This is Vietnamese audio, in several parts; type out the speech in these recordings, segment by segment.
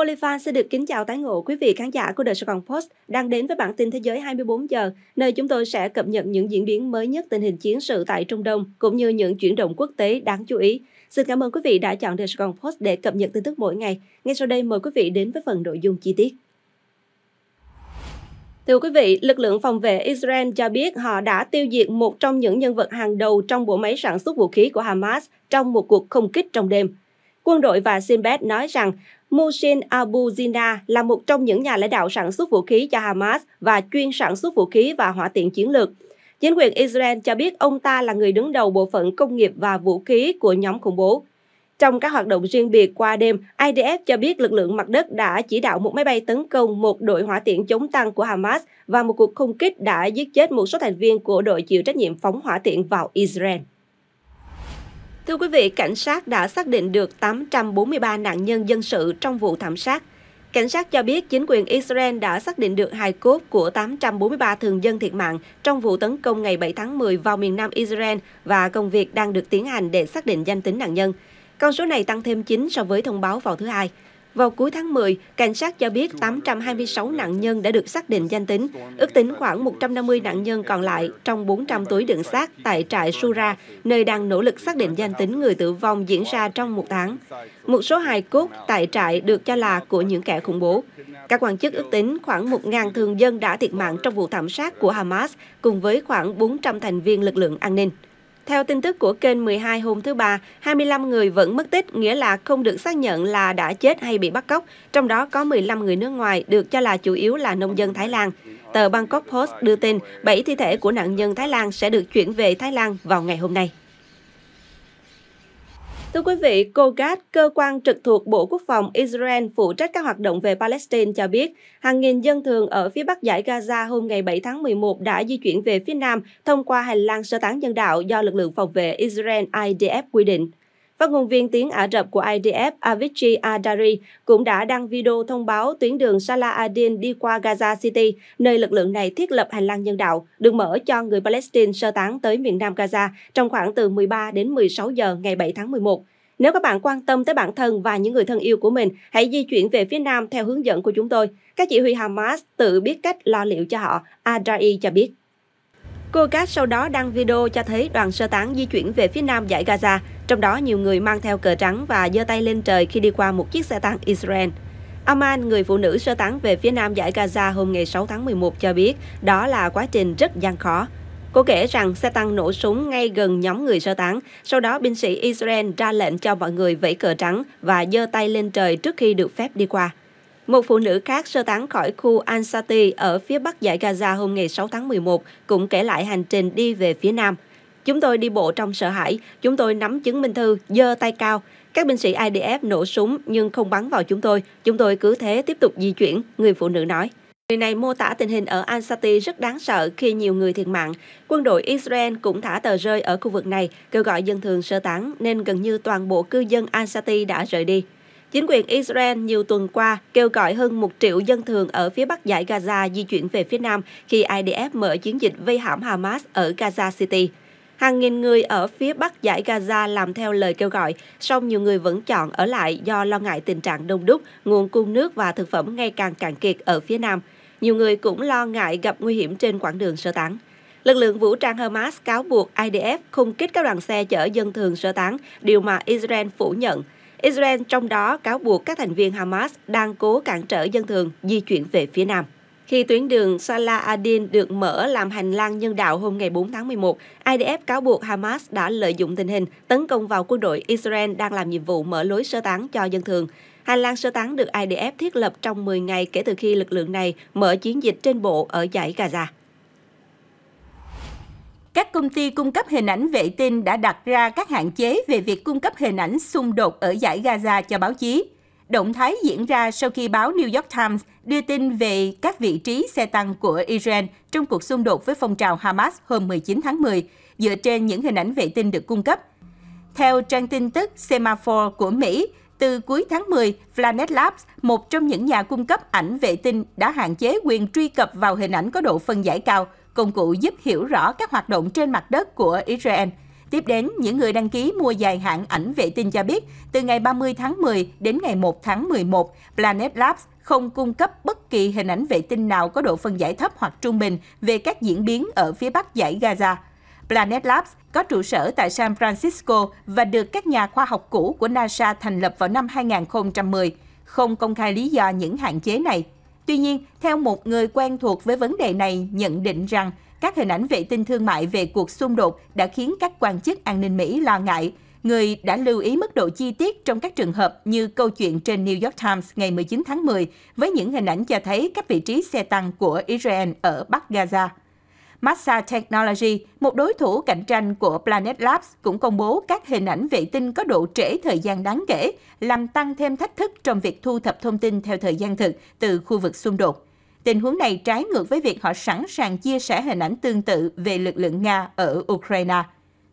Molivan sẽ được kính chào tái ngộ quý vị khán giả của The Sài Gòn Post đang đến với bản tin thế giới 24 giờ, nơi chúng tôi sẽ cập nhật những diễn biến mới nhất tình hình chiến sự tại Trung Đông cũng như những chuyển động quốc tế đáng chú ý. Xin cảm ơn quý vị đã chọn The Sài Gòn Post để cập nhật tin tức mỗi ngày. Ngay sau đây mời quý vị đến với phần nội dung chi tiết. Thưa quý vị, lực lượng phòng vệ Israel cho biết họ đã tiêu diệt một trong những nhân vật hàng đầu trong bộ máy sản xuất vũ khí của Hamas trong một cuộc không kích trong đêm. Quân đội và Sinbad nói rằng Mushin Abu Zina là một trong những nhà lãnh đạo sản xuất vũ khí cho Hamas và chuyên sản xuất vũ khí và hỏa tiện chiến lược. Chính quyền Israel cho biết ông ta là người đứng đầu bộ phận công nghiệp và vũ khí của nhóm khủng bố. Trong các hoạt động riêng biệt qua đêm, IDF cho biết lực lượng mặt đất đã chỉ đạo một máy bay tấn công một đội hỏa tiễn chống tăng của Hamas và một cuộc không kích đã giết chết một số thành viên của đội chịu trách nhiệm phóng hỏa tiễn vào Israel. Thưa quý vị, cảnh sát đã xác định được 843 nạn nhân dân sự trong vụ thảm sát. Cảnh sát cho biết chính quyền Israel đã xác định được hài cốt của 843 thường dân thiệt mạng trong vụ tấn công ngày 7 tháng 10 vào miền nam Israel và công việc đang được tiến hành để xác định danh tính nạn nhân. Con số này tăng thêm 9 so với thông báo vào thứ Hai. Vào cuối tháng 10, cảnh sát cho biết 826 nạn nhân đã được xác định danh tính, ước tính khoảng 150 nạn nhân còn lại trong 400 túi đựng xác tại trại Sura, nơi đang nỗ lực xác định danh tính người tử vong diễn ra trong một tháng. Một số hài cốt tại trại được cho là của những kẻ khủng bố. Các quan chức ước tính khoảng 1.000 thường dân đã thiệt mạng trong vụ thảm sát của Hamas, cùng với khoảng 400 thành viên lực lượng an ninh. Theo tin tức của kênh 12 hôm thứ Ba, 25 người vẫn mất tích, nghĩa là không được xác nhận là đã chết hay bị bắt cóc, trong đó có 15 người nước ngoài, được cho là chủ yếu là nông dân Thái Lan. Tờ Bangkok Post đưa tin 7 thi thể của nạn nhân Thái Lan sẽ được chuyển về Thái Lan vào ngày hôm nay. Thưa quý vị, COGAT, cơ quan trực thuộc Bộ Quốc phòng Israel phụ trách các hoạt động về Palestine cho biết, hàng nghìn dân thường ở phía bắc giải Gaza hôm ngày 7 tháng 11 đã di chuyển về phía nam thông qua hành lang sơ tán nhân đạo do lực lượng phòng vệ Israel IDF quy định. Phát ngôn viên tiếng Ả Rập của IDF Avicii Adari cũng đã đăng video thông báo tuyến đường Salah ad đi qua Gaza City, nơi lực lượng này thiết lập hành lang nhân đạo, được mở cho người Palestine sơ tán tới miền nam Gaza trong khoảng từ 13 đến 16 giờ ngày 7 tháng 11. Nếu các bạn quan tâm tới bản thân và những người thân yêu của mình, hãy di chuyển về phía nam theo hướng dẫn của chúng tôi. Các chỉ huy Hamas tự biết cách lo liệu cho họ, Adari cho biết. Cô Cát sau đó đăng video cho thấy đoàn sơ tán di chuyển về phía nam giải Gaza. Trong đó, nhiều người mang theo cờ trắng và giơ tay lên trời khi đi qua một chiếc xe tăng Israel. Aman, người phụ nữ sơ tán về phía nam giải Gaza hôm ngày 6 tháng 11 cho biết đó là quá trình rất gian khó. Cô kể rằng xe tăng nổ súng ngay gần nhóm người sơ tán, sau đó binh sĩ Israel ra lệnh cho mọi người vẫy cờ trắng và giơ tay lên trời trước khi được phép đi qua. Một phụ nữ khác sơ tán khỏi khu Ansati ở phía bắc giải Gaza hôm ngày 6 tháng 11 cũng kể lại hành trình đi về phía nam – Chúng tôi đi bộ trong sợ hãi, chúng tôi nắm chứng minh thư, giơ tay cao. Các binh sĩ IDF nổ súng nhưng không bắn vào chúng tôi, chúng tôi cứ thế tiếp tục di chuyển, người phụ nữ nói. Người này mô tả tình hình ở Ansati rất đáng sợ khi nhiều người thiệt mạng. Quân đội Israel cũng thả tờ rơi ở khu vực này, kêu gọi dân thường sơ tán nên gần như toàn bộ cư dân Ansati đã rời đi. Chính quyền Israel nhiều tuần qua kêu gọi hơn 1 triệu dân thường ở phía bắc giải Gaza di chuyển về phía nam khi IDF mở chiến dịch vây hãm Hamas ở Gaza City. Hàng nghìn người ở phía bắc giải Gaza làm theo lời kêu gọi, song nhiều người vẫn chọn ở lại do lo ngại tình trạng đông đúc, nguồn cung nước và thực phẩm ngày càng cạn kiệt ở phía nam. Nhiều người cũng lo ngại gặp nguy hiểm trên quãng đường sơ tán. Lực lượng vũ trang Hamas cáo buộc IDF khung kích các đoàn xe chở dân thường sơ tán, điều mà Israel phủ nhận. Israel trong đó cáo buộc các thành viên Hamas đang cố cản trở dân thường di chuyển về phía nam. Khi tuyến đường Salah Adin được mở làm hành lang nhân đạo hôm ngày 4 tháng 11, IDF cáo buộc Hamas đã lợi dụng tình hình tấn công vào quân đội Israel đang làm nhiệm vụ mở lối sơ tán cho dân thường. Hành lang sơ tán được IDF thiết lập trong 10 ngày kể từ khi lực lượng này mở chiến dịch trên bộ ở giải Gaza. Các công ty cung cấp hình ảnh vệ tinh đã đặt ra các hạn chế về việc cung cấp hình ảnh xung đột ở giải Gaza cho báo chí. Động thái diễn ra sau khi báo New York Times đưa tin về các vị trí xe tăng của Iran trong cuộc xung đột với phong trào Hamas hôm 19 tháng 10, dựa trên những hình ảnh vệ tinh được cung cấp. Theo trang tin tức Semaphore của Mỹ, từ cuối tháng 10, Planet Labs, một trong những nhà cung cấp ảnh vệ tinh, đã hạn chế quyền truy cập vào hình ảnh có độ phân giải cao, công cụ giúp hiểu rõ các hoạt động trên mặt đất của Israel – Tiếp đến, những người đăng ký mua dài hạn ảnh vệ tinh cho biết, từ ngày 30 tháng 10 đến ngày 1 tháng 11, Planet Labs không cung cấp bất kỳ hình ảnh vệ tinh nào có độ phân giải thấp hoặc trung bình về các diễn biến ở phía bắc giải Gaza. Planet Labs có trụ sở tại San Francisco và được các nhà khoa học cũ của NASA thành lập vào năm 2010, không công khai lý do những hạn chế này. Tuy nhiên, theo một người quen thuộc với vấn đề này nhận định rằng các hình ảnh vệ tinh thương mại về cuộc xung đột đã khiến các quan chức an ninh Mỹ lo ngại. Người đã lưu ý mức độ chi tiết trong các trường hợp như câu chuyện trên New York Times ngày 19 tháng 10 với những hình ảnh cho thấy các vị trí xe tăng của Israel ở Bắc Gaza. Massa Technology, một đối thủ cạnh tranh của Planet Labs, cũng công bố các hình ảnh vệ tinh có độ trễ thời gian đáng kể, làm tăng thêm thách thức trong việc thu thập thông tin theo thời gian thực từ khu vực xung đột. Tình huống này trái ngược với việc họ sẵn sàng chia sẻ hình ảnh tương tự về lực lượng Nga ở Ukraine.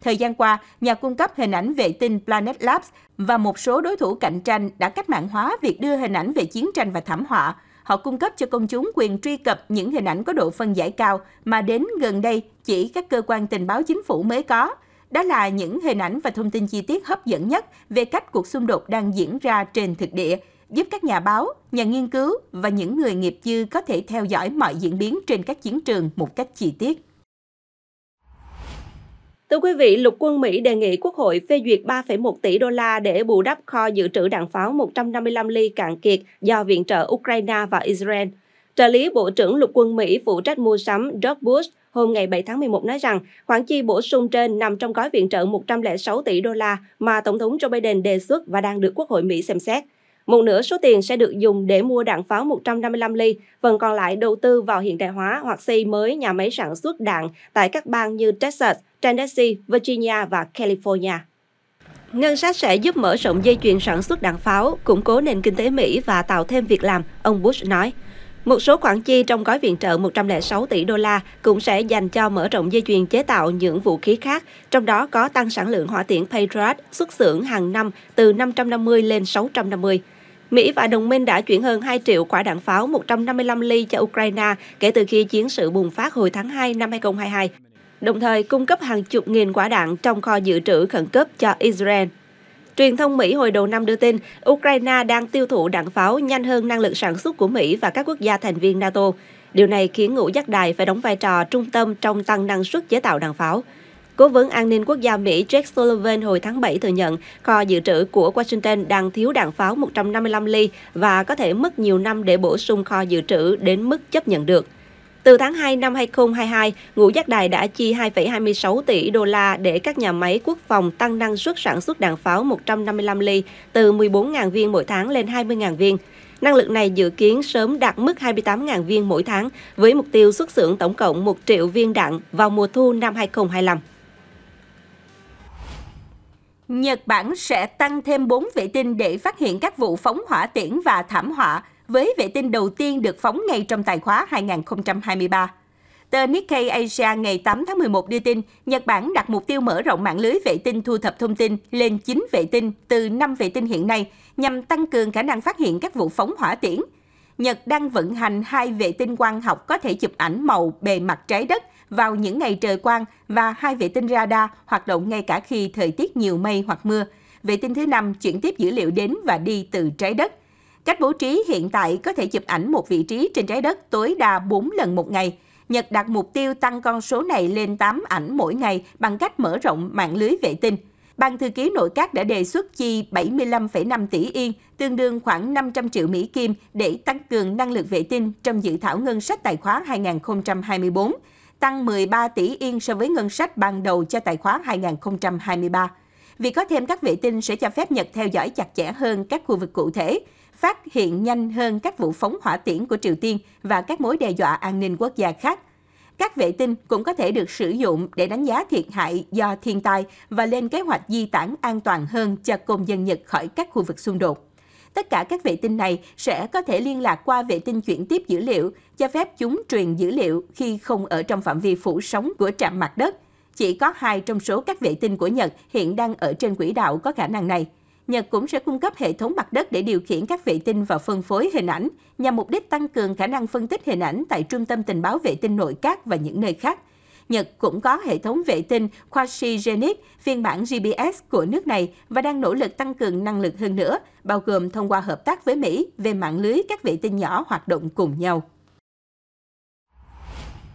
Thời gian qua, nhà cung cấp hình ảnh vệ tinh Planet Labs và một số đối thủ cạnh tranh đã cách mạng hóa việc đưa hình ảnh về chiến tranh và thảm họa. Họ cung cấp cho công chúng quyền truy cập những hình ảnh có độ phân giải cao mà đến gần đây chỉ các cơ quan tình báo chính phủ mới có. Đó là những hình ảnh và thông tin chi tiết hấp dẫn nhất về cách cuộc xung đột đang diễn ra trên thực địa – giúp các nhà báo, nhà nghiên cứu và những người nghiệp dư có thể theo dõi mọi diễn biến trên các chiến trường một cách chi tiết. Thưa quý vị, Lục quân Mỹ đề nghị Quốc hội phê duyệt 3,1 tỷ đô la để bù đắp kho dự trữ đạn pháo 155 ly cạn kiệt do viện trợ Ukraine và Israel. Trợ lý Bộ trưởng Lục quân Mỹ phụ trách mua sắm Doug Bush hôm ngày 7 tháng 11 nói rằng khoản chi bổ sung trên nằm trong gói viện trợ 106 tỷ đô la mà Tổng thống Joe Biden đề xuất và đang được Quốc hội Mỹ xem xét. Một nửa số tiền sẽ được dùng để mua đạn pháo 155 ly, phần còn lại đầu tư vào hiện đại hóa hoặc xây mới nhà máy sản xuất đạn tại các bang như Texas, Tennessee, Virginia và California. Ngân sách sẽ giúp mở rộng dây chuyền sản xuất đạn pháo, củng cố nền kinh tế Mỹ và tạo thêm việc làm, ông Bush nói. Một số khoản chi trong gói viện trợ 106 tỷ đô la cũng sẽ dành cho mở rộng dây chuyền chế tạo những vũ khí khác, trong đó có tăng sản lượng hỏa tiễn Patriot xuất xưởng hàng năm từ 550 lên 650. Mỹ và đồng minh đã chuyển hơn 2 triệu quả đạn pháo 155 ly cho Ukraine kể từ khi chiến sự bùng phát hồi tháng 2 năm 2022, đồng thời cung cấp hàng chục nghìn quả đạn trong kho dự trữ khẩn cấp cho Israel. Truyền thông Mỹ hồi đầu năm đưa tin, Ukraine đang tiêu thụ đạn pháo nhanh hơn năng lực sản xuất của Mỹ và các quốc gia thành viên NATO. Điều này khiến ngũ giác đài phải đóng vai trò trung tâm trong tăng năng suất chế tạo đạn pháo. Cố vấn an ninh quốc gia Mỹ Jack Sullivan hồi tháng 7 thừa nhận kho dự trữ của Washington đang thiếu đạn pháo 155 ly và có thể mất nhiều năm để bổ sung kho dự trữ đến mức chấp nhận được. Từ tháng 2 năm 2022, Ngũ Giác Đài đã chi 2,26 tỷ đô la để các nhà máy quốc phòng tăng năng suất sản xuất đạn pháo 155 ly từ 14.000 viên mỗi tháng lên 20.000 viên. Năng lực này dự kiến sớm đạt mức 28.000 viên mỗi tháng với mục tiêu xuất xưởng tổng cộng 1 triệu viên đạn vào mùa thu năm 2025. Nhật Bản sẽ tăng thêm 4 vệ tinh để phát hiện các vụ phóng hỏa tiễn và thảm họa, với vệ tinh đầu tiên được phóng ngay trong tài khóa 2023. Tờ Nikkei Asia ngày 8 tháng 11 đưa tin, Nhật Bản đặt mục tiêu mở rộng mạng lưới vệ tinh thu thập thông tin lên 9 vệ tinh từ 5 vệ tinh hiện nay nhằm tăng cường khả năng phát hiện các vụ phóng hỏa tiễn. Nhật đang vận hành hai vệ tinh quang học có thể chụp ảnh màu bề mặt trái đất vào những ngày trời quang và hai vệ tinh radar hoạt động ngay cả khi thời tiết nhiều mây hoặc mưa. Vệ tinh thứ năm chuyển tiếp dữ liệu đến và đi từ trái đất. Cách bố trí hiện tại có thể chụp ảnh một vị trí trên trái đất tối đa 4 lần một ngày. Nhật đặt mục tiêu tăng con số này lên 8 ảnh mỗi ngày bằng cách mở rộng mạng lưới vệ tinh. Ban thư ký nội các đã đề xuất chi 75,5 tỷ yên, tương đương khoảng 500 triệu Mỹ Kim để tăng cường năng lực vệ tinh trong dự thảo ngân sách tài khoá 2024 tăng 13 tỷ yên so với ngân sách ban đầu cho tài khoá 2023. Việc có thêm các vệ tinh sẽ cho phép Nhật theo dõi chặt chẽ hơn các khu vực cụ thể, phát hiện nhanh hơn các vụ phóng hỏa tiễn của Triều Tiên và các mối đe dọa an ninh quốc gia khác. Các vệ tinh cũng có thể được sử dụng để đánh giá thiệt hại do thiên tai và lên kế hoạch di tản an toàn hơn cho công dân Nhật khỏi các khu vực xung đột. Tất cả các vệ tinh này sẽ có thể liên lạc qua vệ tinh chuyển tiếp dữ liệu, cho phép chúng truyền dữ liệu khi không ở trong phạm vi phủ sóng của trạm mặt đất. Chỉ có hai trong số các vệ tinh của Nhật hiện đang ở trên quỹ đạo có khả năng này. Nhật cũng sẽ cung cấp hệ thống mặt đất để điều khiển các vệ tinh và phân phối hình ảnh, nhằm mục đích tăng cường khả năng phân tích hình ảnh tại trung tâm tình báo vệ tinh nội các và những nơi khác – Nhật cũng có hệ thống vệ tinh quasi phiên bản GPS của nước này và đang nỗ lực tăng cường năng lực hơn nữa, bao gồm thông qua hợp tác với Mỹ về mạng lưới các vệ tinh nhỏ hoạt động cùng nhau.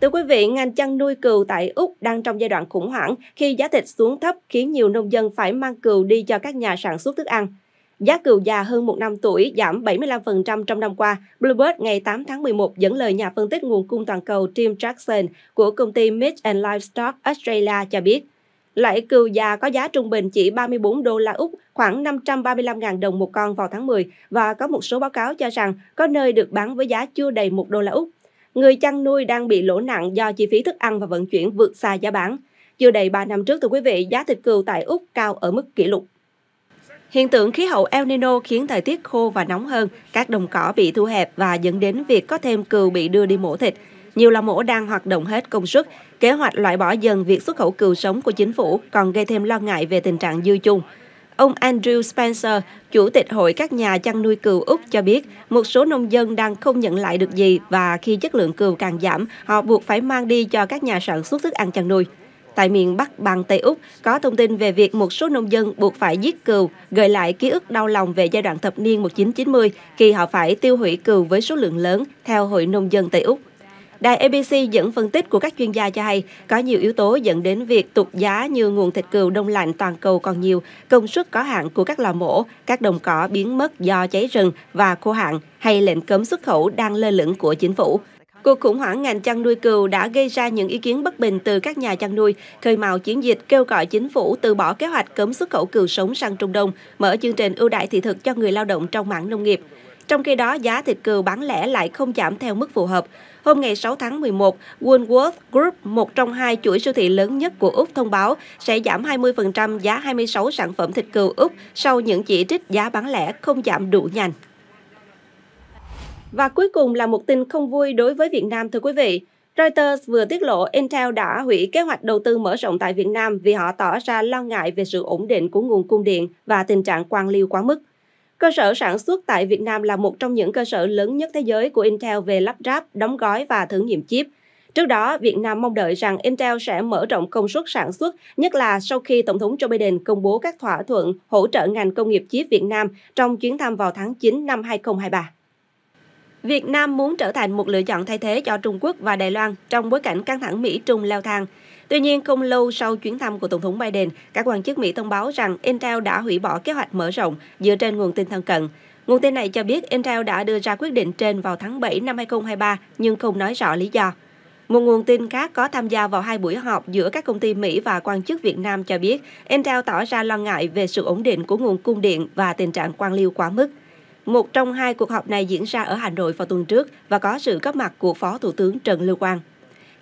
Thưa quý vị, ngành chăn nuôi cừu tại Úc đang trong giai đoạn khủng hoảng khi giá thịt xuống thấp khiến nhiều nông dân phải mang cừu đi cho các nhà sản xuất thức ăn. Giá cừu già hơn 1 năm tuổi giảm 75% trong năm qua. Bloomberg ngày 8 tháng 11 dẫn lời nhà phân tích nguồn cung toàn cầu Tim Jackson của công ty Meat and Livestock Australia cho biết. Loại cừu già có giá trung bình chỉ 34 đô la Úc, khoảng 535.000 đồng một con vào tháng 10 và có một số báo cáo cho rằng có nơi được bán với giá chưa đầy 1 đô la Úc. Người chăn nuôi đang bị lỗ nặng do chi phí thức ăn và vận chuyển vượt xa giá bán. Chưa đầy 3 năm trước, thưa quý vị, giá thịt cừu tại Úc cao ở mức kỷ lục. Hiện tượng khí hậu El Nino khiến thời tiết khô và nóng hơn, các đồng cỏ bị thu hẹp và dẫn đến việc có thêm cừu bị đưa đi mổ thịt. Nhiều lò mổ đang hoạt động hết công suất, kế hoạch loại bỏ dần việc xuất khẩu cừu sống của chính phủ còn gây thêm lo ngại về tình trạng dư chung. Ông Andrew Spencer, Chủ tịch Hội các nhà chăn nuôi cừu Úc cho biết, một số nông dân đang không nhận lại được gì và khi chất lượng cừu càng giảm, họ buộc phải mang đi cho các nhà sản xuất thức ăn chăn nuôi tại miền Bắc bằng Tây Úc có thông tin về việc một số nông dân buộc phải giết cừu, gợi lại ký ức đau lòng về giai đoạn thập niên 1990 khi họ phải tiêu hủy cừu với số lượng lớn theo Hội Nông dân Tây Úc. Đài ABC dẫn phân tích của các chuyên gia cho hay có nhiều yếu tố dẫn đến việc tụt giá như nguồn thịt cừu đông lạnh toàn cầu còn nhiều, công suất có hạn của các lò mổ, các đồng cỏ biến mất do cháy rừng và khô hạn hay lệnh cấm xuất khẩu đang lơ lửng của chính phủ. Cuộc khủng hoảng ngành chăn nuôi cừu đã gây ra những ý kiến bất bình từ các nhà chăn nuôi, khơi mào chiến dịch kêu gọi chính phủ từ bỏ kế hoạch cấm xuất khẩu cừu sống sang Trung Đông, mở chương trình ưu đại thị thực cho người lao động trong mảng nông nghiệp. Trong khi đó, giá thịt cừu bán lẻ lại không giảm theo mức phù hợp. Hôm ngày 6 tháng 11, Woolworth Group, một trong hai chuỗi siêu thị lớn nhất của Úc thông báo sẽ giảm 20% giá 26 sản phẩm thịt cừu Úc sau những chỉ trích giá bán lẻ không giảm đủ nhanh. Và cuối cùng là một tin không vui đối với Việt Nam thưa quý vị. Reuters vừa tiết lộ Intel đã hủy kế hoạch đầu tư mở rộng tại Việt Nam vì họ tỏ ra lo ngại về sự ổn định của nguồn cung điện và tình trạng quan liêu quá mức. Cơ sở sản xuất tại Việt Nam là một trong những cơ sở lớn nhất thế giới của Intel về lắp ráp, đóng gói và thử nghiệm chip. Trước đó, Việt Nam mong đợi rằng Intel sẽ mở rộng công suất sản xuất, nhất là sau khi Tổng thống Joe Biden công bố các thỏa thuận hỗ trợ ngành công nghiệp chip Việt Nam trong chuyến thăm vào tháng 9 năm 2023. Việt Nam muốn trở thành một lựa chọn thay thế cho Trung Quốc và Đài Loan trong bối cảnh căng thẳng Mỹ-Trung leo thang. Tuy nhiên, không lâu sau chuyến thăm của Tổng thống Biden, các quan chức Mỹ thông báo rằng Intel đã hủy bỏ kế hoạch mở rộng dựa trên nguồn tin thân cận. Nguồn tin này cho biết Intel đã đưa ra quyết định trên vào tháng 7 năm 2023 nhưng không nói rõ lý do. Một nguồn tin khác có tham gia vào hai buổi họp giữa các công ty Mỹ và quan chức Việt Nam cho biết Intel tỏ ra lo ngại về sự ổn định của nguồn cung điện và tình trạng quan liêu quá mức. Một trong hai cuộc họp này diễn ra ở Hà Nội vào tuần trước và có sự góp mặt của Phó Thủ tướng Trần Lưu Quang.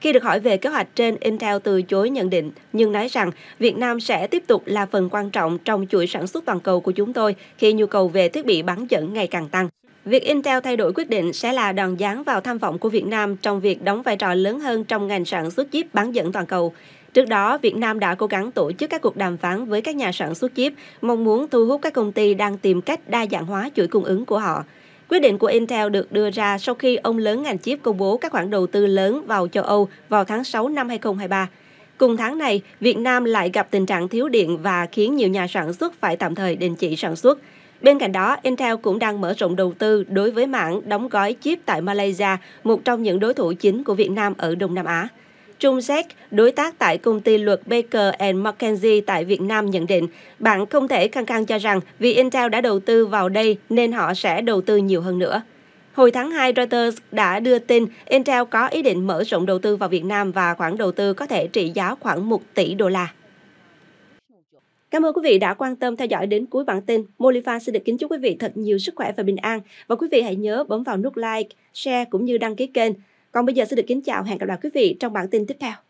Khi được hỏi về kế hoạch trên, Intel từ chối nhận định, nhưng nói rằng Việt Nam sẽ tiếp tục là phần quan trọng trong chuỗi sản xuất toàn cầu của chúng tôi khi nhu cầu về thiết bị bán dẫn ngày càng tăng. Việc Intel thay đổi quyết định sẽ là đòn giáng vào tham vọng của Việt Nam trong việc đóng vai trò lớn hơn trong ngành sản xuất chip bán dẫn toàn cầu. Trước đó, Việt Nam đã cố gắng tổ chức các cuộc đàm phán với các nhà sản xuất chip, mong muốn thu hút các công ty đang tìm cách đa dạng hóa chuỗi cung ứng của họ. Quyết định của Intel được đưa ra sau khi ông lớn ngành chip công bố các khoản đầu tư lớn vào châu Âu vào tháng 6 năm 2023. Cùng tháng này, Việt Nam lại gặp tình trạng thiếu điện và khiến nhiều nhà sản xuất phải tạm thời đình chỉ sản xuất. Bên cạnh đó, Intel cũng đang mở rộng đầu tư đối với mảng đóng gói chip tại Malaysia, một trong những đối thủ chính của Việt Nam ở Đông Nam Á. Trung Jack, đối tác tại công ty luật Baker McKenzie tại Việt Nam nhận định, bạn không thể khăng khăng cho rằng vì Intel đã đầu tư vào đây nên họ sẽ đầu tư nhiều hơn nữa. Hồi tháng 2, Reuters đã đưa tin Intel có ý định mở rộng đầu tư vào Việt Nam và khoản đầu tư có thể trị giá khoảng 1 tỷ đô la. Cảm ơn quý vị đã quan tâm theo dõi đến cuối bản tin. Molifa xin được kính chúc quý vị thật nhiều sức khỏe và bình an. Và quý vị hãy nhớ bấm vào nút like, share cũng như đăng ký kênh. Còn bây giờ xin được kính chào hẹn gặp lại quý vị trong bản tin tiếp theo.